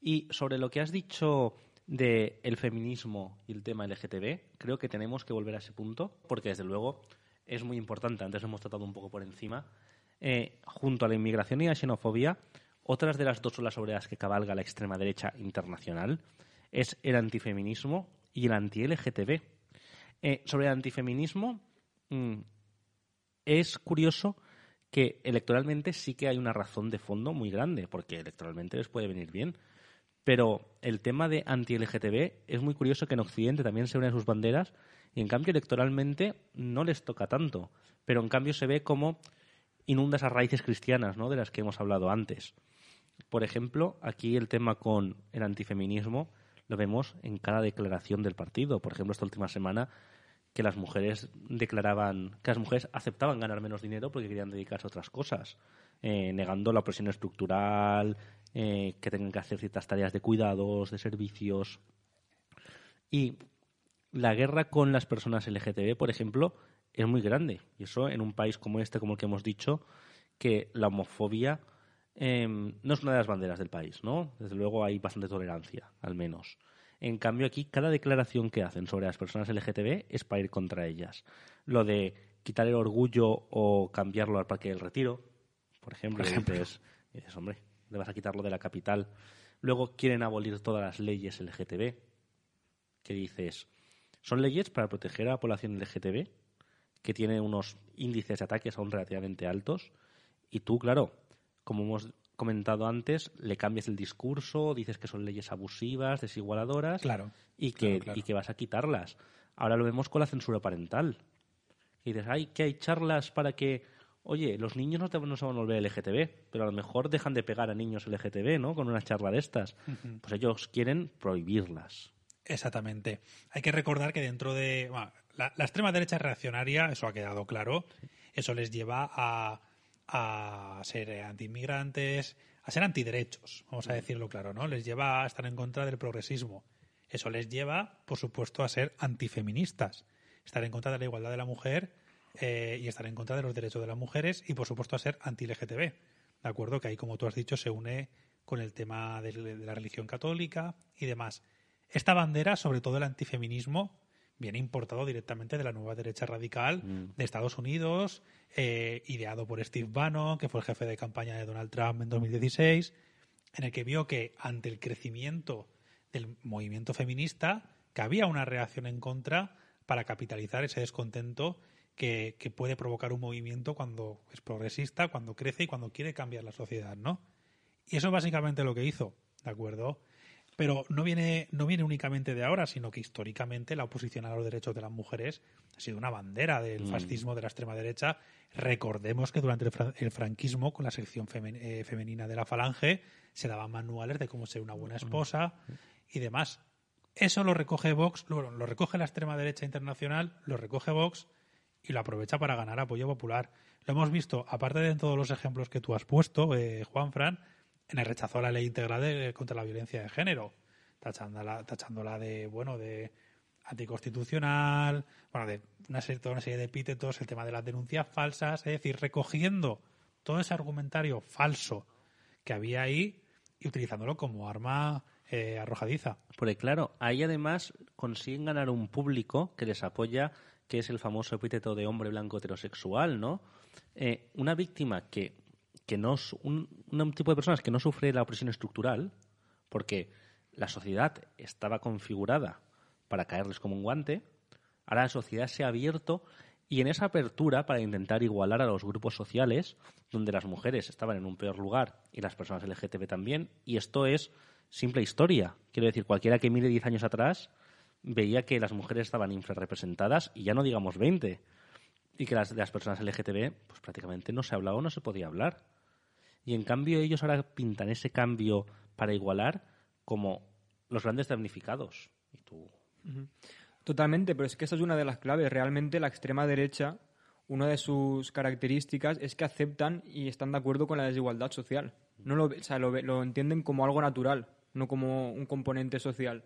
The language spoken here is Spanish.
Y sobre lo que has dicho del el feminismo y el tema LGTB, creo que tenemos que volver a ese punto, porque desde luego es muy importante, antes lo hemos tratado un poco por encima, eh, junto a la inmigración y la xenofobia, otras de las dos olas obreras que cabalga la extrema derecha internacional es el antifeminismo y el anti-LGTB. Eh, sobre el antifeminismo, mm, es curioso que electoralmente sí que hay una razón de fondo muy grande, porque electoralmente les puede venir bien pero el tema de anti-LGTB es muy curioso que en Occidente también se unen sus banderas y en cambio electoralmente no les toca tanto. Pero en cambio se ve como inunda esas raíces cristianas ¿no? de las que hemos hablado antes. Por ejemplo, aquí el tema con el antifeminismo lo vemos en cada declaración del partido. Por ejemplo, esta última semana que las mujeres declaraban que las mujeres aceptaban ganar menos dinero porque querían dedicarse a otras cosas, eh, negando la opresión estructural, eh, que tengan que hacer ciertas tareas de cuidados, de servicios. Y la guerra con las personas LGTB, por ejemplo, es muy grande. Y eso en un país como este, como el que hemos dicho, que la homofobia eh, no es una de las banderas del país, ¿no? Desde luego hay bastante tolerancia, al menos. En cambio, aquí cada declaración que hacen sobre las personas LGTB es para ir contra ellas. Lo de quitar el orgullo o cambiarlo al parque del retiro, por ejemplo, Dices, hombre, le vas a quitarlo de la capital. Luego quieren abolir todas las leyes LGTB, ¿Qué dices, son leyes para proteger a la población LGTB, que tiene unos índices de ataques aún relativamente altos, y tú, claro, como hemos comentado antes, le cambias el discurso, dices que son leyes abusivas, desigualadoras, y, que, vas a quitarlas. Ahora lo vemos con la censura parental. Y dices, ay, que hay charlas para que, oye, los niños no, te, se van a volver LGTB, pero a lo mejor dejan de pegar a niños LGTB, ¿no? Con una charla de estas. Pues ellos quieren prohibirlas. Exactamente. Hay que recordar que dentro de... la, extrema derecha reaccionaria, eso ha quedado claro, eso les lleva a a ser antiinmigrantes, a ser antiderechos, vamos a mm. decirlo claro, ¿no? Les lleva a estar en contra del progresismo. Eso les lleva, por supuesto, a ser antifeministas, estar en contra de la igualdad de la mujer eh, y estar en contra de los derechos de las mujeres y, por supuesto, a ser anti-LGTB. ¿De acuerdo? Que ahí, como tú has dicho, se une con el tema de la religión católica y demás. Esta bandera, sobre todo el antifeminismo, viene importado directamente de la nueva derecha radical mm. de Estados Unidos, eh, ideado por Steve Bannon, que fue el jefe de campaña de Donald Trump en 2016, en el que vio que ante el crecimiento del movimiento feminista, que había una reacción en contra para capitalizar ese descontento que, que puede provocar un movimiento cuando es progresista, cuando crece y cuando quiere cambiar la sociedad, ¿no? Y eso es básicamente lo que hizo, ¿de acuerdo? Pero no viene, no viene únicamente de ahora, sino que históricamente la oposición a los derechos de las mujeres ha sido una bandera del mm. fascismo de la extrema derecha. Recordemos que durante el, franquismo, con la sección eh, femenina de la falange, se daban manuales de cómo ser una buena mm. esposa y demás. Eso lo recoge Vox, lo, recoge la extrema derecha internacional, lo recoge Vox y lo aprovecha para ganar apoyo popular. Lo hemos visto, aparte de todos los ejemplos que tú has puesto, eh, Juan Fran, en el rechazo a la ley integral contra la violencia de género, tachándola, de, bueno, de anticonstitucional, bueno, de una serie, toda una serie de epítetos, el tema de las denuncias falsas, es decir, recogiendo todo ese argumentario falso que había ahí y utilizándolo como arma eh, arrojadiza. Porque claro, ahí además consiguen ganar un público que les apoya, que es el famoso epíteto de hombre blanco heterosexual, ¿no? Eh, una víctima que que no es un, un, tipo de personas que no sufre la opresión estructural porque la sociedad estaba configurada para caerles como un guante, ahora la sociedad se ha abierto y en esa apertura para intentar igualar a los grupos sociales donde las mujeres estaban en un peor lugar y las personas LGTB también, y esto es simple historia. Quiero decir, cualquiera que mire diez años atrás veía que las mujeres estaban infrarrepresentadas y ya no digamos 20 y que las, de las personas LGTB pues prácticamente no se hablaba o no se podía hablar. Y en cambio ellos ahora pintan ese cambio para igualar como los grandes damnificados. Y tú... Totalmente, pero es que esa es una de las claves. Realmente la extrema derecha, una de sus características es que aceptan y están de acuerdo con la desigualdad social. No lo, lo entienden como algo natural, no como un componente social.